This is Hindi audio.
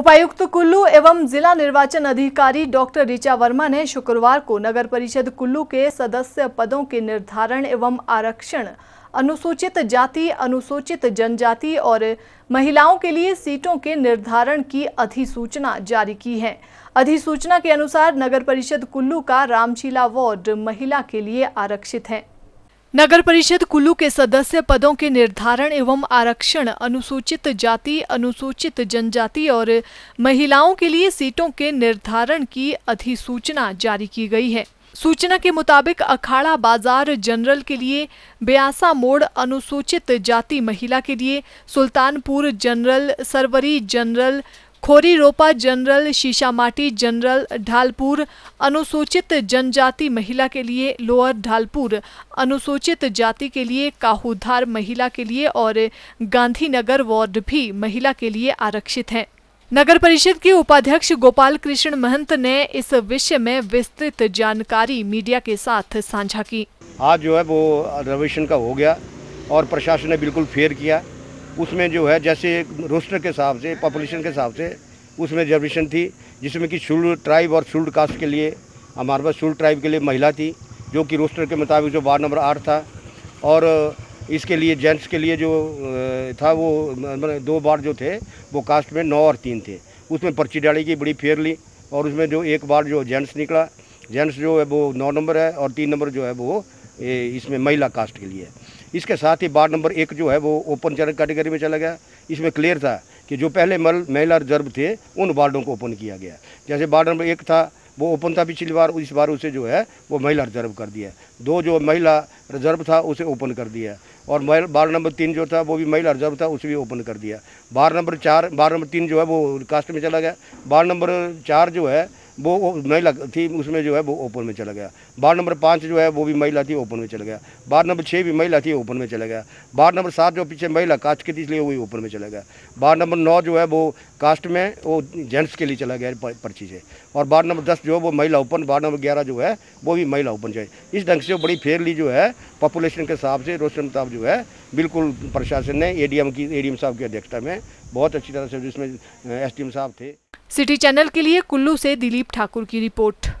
उपायुक्त कुल्लू एवं जिला निर्वाचन अधिकारी डॉक्टर ऋचा वर्मा ने शुक्रवार को नगर परिषद कुल्लू के सदस्य पदों के निर्धारण एवं आरक्षण अनुसूचित जाति अनुसूचित जनजाति और महिलाओं के लिए सीटों के निर्धारण की अधिसूचना जारी की है अधिसूचना के अनुसार नगर परिषद कुल्लू का रामशीला वार्ड महिला के लिए आरक्षित है नगर परिषद कुल्लू के सदस्य पदों के निर्धारण एवं आरक्षण अनुसूचित जाति अनुसूचित जनजाति और महिलाओं के लिए सीटों के निर्धारण की अधिसूचना जारी की गई है सूचना के मुताबिक अखाड़ा बाजार जनरल के लिए ब्यासा मोड़ अनुसूचित जाति महिला के लिए Sultanpur general Sarwari general Khori Ropa general शीशामाटी general Dhalpur अनुसूचित जनजाति महिला के लिए लोअर ढालपुर अनुसूचित जाति के लिए काहूधार महिला के लिए और गांधीनगर वार्ड भी महिला के लिए आरक्षित हैं नगर परिषद के उपाध्यक्ष गोपाल कृष्ण महंत ने इस विषय में विस्तृत जानकारी मीडिया के साथ साझा की आज जो है वो रविशन का हो गया और प्रशासन ने बिल्कुल फेयर किया उसमें जो है जैसे रोस्टर के हिसाब से पॉपुलेशन के हिसाब से उसमें रिजर्वेशन थी जिसमें कि शुल्ड ट्राइब और शुल्ड कास्ट के लिए हमारे पास शुल्ड ट्राइब के लिए महिला थी जो कि रोस्टर के मुताबिक जो वार्ड नंबर आठ था और इसके लिए जेंट्स के लिए जो था वो मतलब दो बार जो थे वो कास्ट में नौ और तीन थे उसमें पर्ची डाली की बड़ी ली और उसमें जो एक बार जो जेंट्स निकला जेंट्स जो है वो नौ नंबर है और तीन नंबर जो है वो इसमें महिला कास्ट के लिए इसके साथ ही वार्ड नंबर एक जो है वो ओपन कैटेगरी में चला गया इसमें क्लियर था कि जो पहले मल महिला रिजर्व थे उन वार्डों को ओपन किया गया जैसे वार्ड नंबर एक था वो ओपन था पिछली बार इस बार उसे जो है वो महिला रिजर्व कर दिया दो जो महिला रिजर्व था उसे ओपन कर दिया और बार नंबर तीन जो था वो भी महिला रिजर्व था उसे भी ओपन कर दिया बार नंबर चार बार नंबर तीन जो है वो कास्ट में चला गया बार नंबर चार जो है वो, महिला थी उसमें जो है वो ओपन में चला गया बार नंबर पाँच जो है वो भी महिला थी ओपन में चला गया बार नंबर छः भी महिला थी ओपन में चला गया बार नंबर सात जो पीछे महिला कास्ट के थी इसलिए वही ओपन में चला गया बार नंबर नौ जो है वो कास्ट में वो जेंट्स के लिए चला गया पर्ची से और बार नंबर दस जो है वो महिला ओपन बार नंबर ग्यारह जो है वो भी महिला ओपन चाहिए इस ढंग से बड़ी फेयरली जो है पॉपुलेशन के हिसाब से रोशन प्रताप जो है बिल्कुल प्रशासन ने ए की ए साहब की अध्यक्षता में बहुत अच्छी तरह से जिसमें एस साहब थे सिटी चैनल के लिए कुल्लू से दिलीप ठाकुर की रिपोर्ट